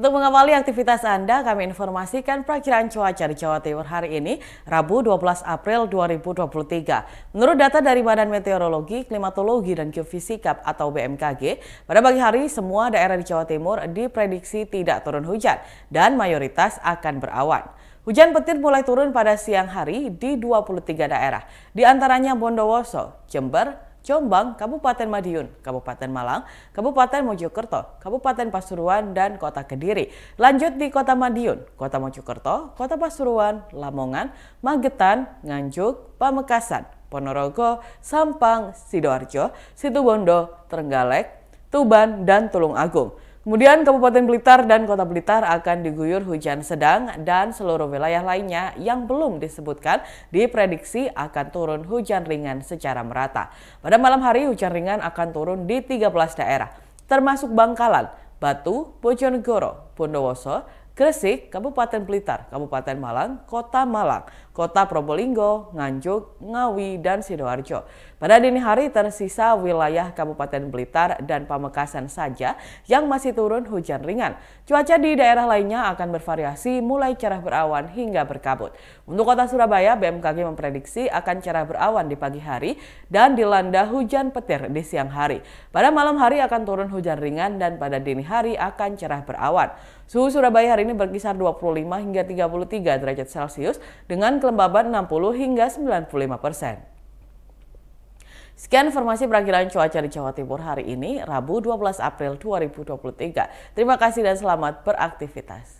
Untuk mengawali aktivitas Anda, kami informasikan perakiraan cuaca di Jawa Timur hari ini, Rabu 12 April 2023. Menurut data dari Badan Meteorologi, Klimatologi, dan Geofisika atau BMKG, pada pagi hari semua daerah di Jawa Timur diprediksi tidak turun hujan dan mayoritas akan berawan. Hujan petir mulai turun pada siang hari di 23 daerah, di antaranya Bondowoso, Jember, Jombang, Kabupaten Madiun, Kabupaten Malang, Kabupaten Mojokerto, Kabupaten Pasuruan, dan Kota Kediri. Lanjut di Kota Madiun, Kota Mojokerto, Kota Pasuruan, Lamongan, Magetan, Nganjuk, Pamekasan, Ponorogo, Sampang, Sidoarjo, Situbondo, Trenggalek, Tuban, dan Tulung Agung. Kemudian Kabupaten Blitar dan Kota Blitar akan diguyur hujan sedang dan seluruh wilayah lainnya yang belum disebutkan diprediksi akan turun hujan ringan secara merata. Pada malam hari hujan ringan akan turun di 13 daerah termasuk Bangkalan, Batu, Bojonegoro, Bondowoso, Gresik, Kabupaten Blitar, Kabupaten Malang, Kota Malang, Kota Probolinggo, Nganjuk, Ngawi, dan Sidoarjo. Pada dini hari tersisa wilayah Kabupaten Blitar dan Pamekasan saja yang masih turun hujan ringan. Cuaca di daerah lainnya akan bervariasi mulai cerah berawan hingga berkabut. Untuk kota Surabaya, BMKG memprediksi akan cerah berawan di pagi hari dan dilanda hujan petir di siang hari. Pada malam hari akan turun hujan ringan dan pada dini hari akan cerah berawan. Suhu Surabaya hari ini ini berkisar 25 hingga 33 derajat Celcius dengan kelembaban 60 hingga 95 persen. Sekian informasi perakhiran cuaca di Jawa Timur hari ini, Rabu 12 April 2023. Terima kasih dan selamat beraktivitas.